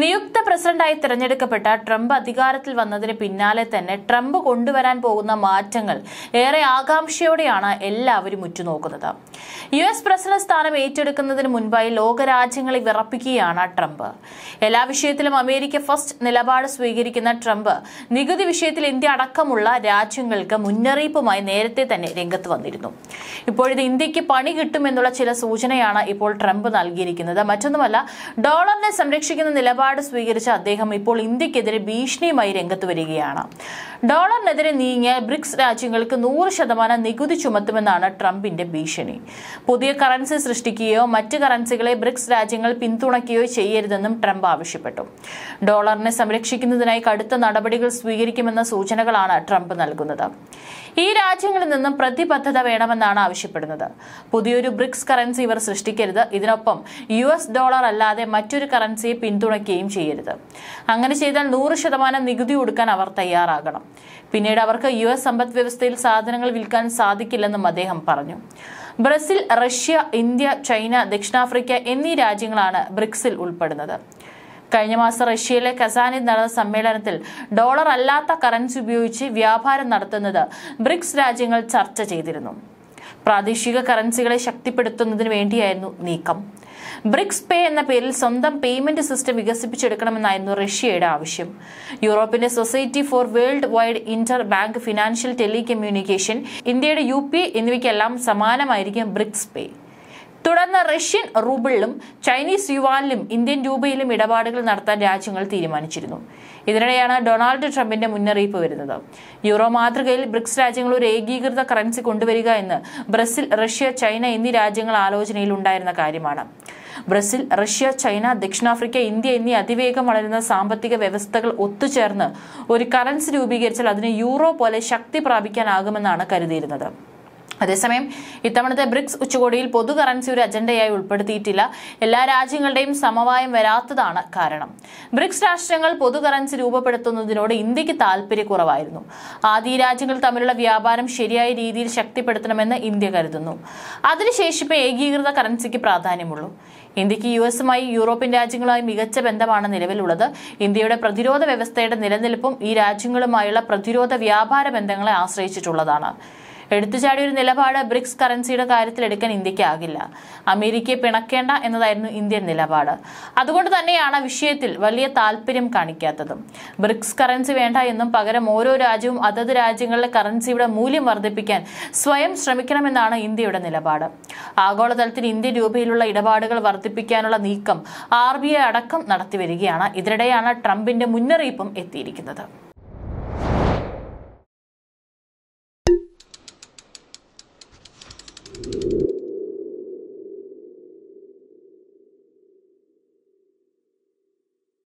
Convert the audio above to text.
നിയുക്ത പ്രസിഡന്റായി തിരഞ്ഞെടുക്കപ്പെട്ട ട്രംപ് അധികാരത്തിൽ വന്നതിന് പിന്നാലെ തന്നെ ട്രംപ് കൊണ്ടുവരാൻ പോകുന്ന മാറ്റങ്ങൾ ഏറെ ആകാംക്ഷയോടെയാണ് എല്ലാവരും ഉറ്റുനോക്കുന്നത് യു എസ് പ്രസിഡന്റ് സ്ഥാനം ഏറ്റെടുക്കുന്നതിന് മുൻപായി ലോകരാജ്യങ്ങളെ വിറപ്പിക്കുകയാണ് ട്രംപ് എല്ലാ വിഷയത്തിലും അമേരിക്ക ഫസ്റ്റ് നിലപാട് സ്വീകരിക്കുന്ന ട്രംപ് നികുതി വിഷയത്തിൽ ഇന്ത്യ അടക്കമുള്ള രാജ്യങ്ങൾക്ക് മുന്നറിയിപ്പുമായി നേരത്തെ തന്നെ രംഗത്ത് വന്നിരുന്നു ഇപ്പോഴിത് ഇന്ത്യക്ക് പണി കിട്ടുമെന്നുള്ള ചില സൂചനയാണ് ഇപ്പോൾ ട്രംപ് നൽകിയിരിക്കുന്നത് മറ്റൊന്നുമല്ല ഡോളറിനെ സംരക്ഷിക്കുന്ന നിലപാട് നിലപാട് സ്വീകരിച്ച അദ്ദേഹം ഇപ്പോൾ ഇന്ത്യക്കെതിരെ ഭീഷണിയുമായി രംഗത്ത് വരികയാണ് ഡോളറിനെതിരെ നീങ്ങിയ ബ്രിക്സ് രാജ്യങ്ങൾക്ക് നൂറ് ശതമാനം നികുതി ചുമത്തുമെന്നാണ് ട്രംപിന്റെ ഭീഷണി പുതിയ കറൻസി സൃഷ്ടിക്കുകയോ മറ്റ് കറൻസികളെ ബ്രിക്സ് രാജ്യങ്ങൾ പിന്തുണയ്ക്കുകയോ ചെയ്യരുതെന്നും ട്രംപ് ആവശ്യപ്പെട്ടു ഡോളറിനെ സംരക്ഷിക്കുന്നതിനായി കടുത്ത നടപടികൾ സ്വീകരിക്കുമെന്ന സൂചനകളാണ് ട്രംപ് നൽകുന്നത് ഈ രാജ്യങ്ങളിൽ നിന്നും പ്രതിബദ്ധത വേണമെന്നാണ് ആവശ്യപ്പെടുന്നത് പുതിയൊരു ബ്രിക്സ് കറൻസി ഇവർ സൃഷ്ടിക്കരുത് ഇതിനൊപ്പം യു ഡോളർ അല്ലാതെ മറ്റൊരു കറൻസിയെ പിന്തുണയ്ക്കുക കാണിക്കുകയും ചെയ്യരുത് അങ്ങനെ ചെയ്താൽ നൂറ് ശതമാനം നികുതി കൊടുക്കാൻ അവർ തയ്യാറാകണം പിന്നീട് അവർക്ക് യു എസ് സമ്പദ് വ്യവസ്ഥയിൽ സാധനങ്ങൾ വിൽക്കാൻ സാധിക്കില്ലെന്നും അദ്ദേഹം പറഞ്ഞു ബ്രസീൽ റഷ്യ ഇന്ത്യ ചൈന ദക്ഷിണാഫ്രിക്ക എന്നീ രാജ്യങ്ങളാണ് ബ്രിക്സിൽ ഉൾപ്പെടുന്നത് കഴിഞ്ഞ മാസം റഷ്യയിലെ കസാനിൽ നടന്ന സമ്മേളനത്തിൽ ഡോളർ അല്ലാത്ത കറൻസി ഉപയോഗിച്ച് വ്യാപാരം നടത്തുന്നത് ബ്രിക്സ് രാജ്യങ്ങൾ ചർച്ച ചെയ്തിരുന്നു പ്രാദേശിക കറൻസികളെ ശക്തിപ്പെടുത്തുന്നതിന് വേണ്ടിയായിരുന്നു നീക്കം ബ്രിക്സ് പേ എന്ന പേരിൽ സ്വന്തം പേയ്മെന്റ് സിസ്റ്റം വികസിപ്പിച്ചെടുക്കണമെന്നായിരുന്നു റഷ്യയുടെ ആവശ്യം യൂറോപ്പിന്റെ society for worldwide interbank financial telecommunication ഇന്ത്യയുടെ യു പി എന്നിവയ്ക്കെല്ലാം സമാനമായിരിക്കും ബ്രിക്സ് പേ തുടർന്ന് റഷ്യൻ റൂബിളിലും ചൈനീസ് യുവാനിലും ഇന്ത്യൻ രൂപയിലും ഇടപാടുകൾ നടത്താൻ രാജ്യങ്ങൾ തീരുമാനിച്ചിരുന്നു ഇതിനിടെയാണ് ഡൊണാൾഡ് ട്രംപിന്റെ മുന്നറിയിപ്പ് വരുന്നത് യൂറോ മാതൃകയിൽ ബ്രിക്സ് രാജ്യങ്ങൾ ഒരു ഏകീകൃത കറൻസി കൊണ്ടുവരിക എന്ന് ബ്രസീൽ റഷ്യ ചൈന എന്നീ രാജ്യങ്ങൾ ആലോചനയിൽ ഉണ്ടായിരുന്ന കാര്യമാണ് ബ്രസീൽ റഷ്യ ചൈന ദക്ഷിണാഫ്രിക്ക ഇന്ത്യ എന്നീ അതിവേഗം വളരുന്ന സാമ്പത്തിക വ്യവസ്ഥകൾ ഒത്തുചേർന്ന് ഒരു കറൻസി രൂപീകരിച്ചാൽ അതിന് യൂറോ പോലെ ശക്തി പ്രാപിക്കാനാകുമെന്നാണ് കരുതിയിരുന്നത് അതേസമയം ഇത്തവണത്തെ ബ്രിക്സ് ഉച്ചകോടിയിൽ പൊതു കറൻസി ഒരു അജണ്ടയായി ഉൾപ്പെടുത്തിയിട്ടില്ല എല്ലാ രാജ്യങ്ങളുടെയും സമവായം വരാത്തതാണ് കാരണം ബ്രിക്സ് രാഷ്ട്രങ്ങൾ പൊതു കറൻസി രൂപപ്പെടുത്തുന്നതിനോട് ഇന്ത്യക്ക് താല്പര്യക്കുറവായിരുന്നു ആദ്യ രാജ്യങ്ങൾ തമ്മിലുള്ള വ്യാപാരം ശരിയായ രീതിയിൽ ശക്തിപ്പെടുത്തണമെന്ന് ഇന്ത്യ കരുതുന്നു അതിനുശേഷിപ്പേ ഏകീകൃത കറൻസിക്ക് പ്രാധാന്യമുള്ളൂ ഇന്ത്യക്ക് യു എസുമായി യൂറോപ്യൻ രാജ്യങ്ങളുമായി മികച്ച ബന്ധമാണ് നിലവിലുള്ളത് ഇന്ത്യയുടെ പ്രതിരോധ വ്യവസ്ഥയുടെ നിലനിൽപ്പും ഈ രാജ്യങ്ങളുമായുള്ള പ്രതിരോധ വ്യാപാര ബന്ധങ്ങളെ ആശ്രയിച്ചിട്ടുള്ളതാണ് എടുത്തുചാടിയ ഒരു നിലപാട് ബ്രിക്സ് കറൻസിയുടെ കാര്യത്തിൽ എടുക്കാൻ ഇന്ത്യക്കാകില്ല അമേരിക്കയെ പിണക്കേണ്ട എന്നതായിരുന്നു ഇന്ത്യൻ നിലപാട് അതുകൊണ്ട് തന്നെയാണ് വിഷയത്തിൽ വലിയ താല്പര്യം കാണിക്കാത്തതും ബ്രിക്സ് കറൻസി വേണ്ട എന്നും പകരം ഓരോ രാജ്യവും അതത് രാജ്യങ്ങളിലെ കറൻസിയുടെ മൂല്യം വർദ്ധിപ്പിക്കാൻ സ്വയം ശ്രമിക്കണമെന്നാണ് ഇന്ത്യയുടെ നിലപാട് ആഗോളതലത്തിൽ ഇന്ത്യൻ രൂപയിലുള്ള ഇടപാടുകൾ വർദ്ധിപ്പിക്കാനുള്ള നീക്കം ആർ അടക്കം നടത്തിവരികയാണ് ഇതിനിടെയാണ് ട്രംപിന്റെ മുന്നറിയിപ്പും എത്തിയിരിക്കുന്നത്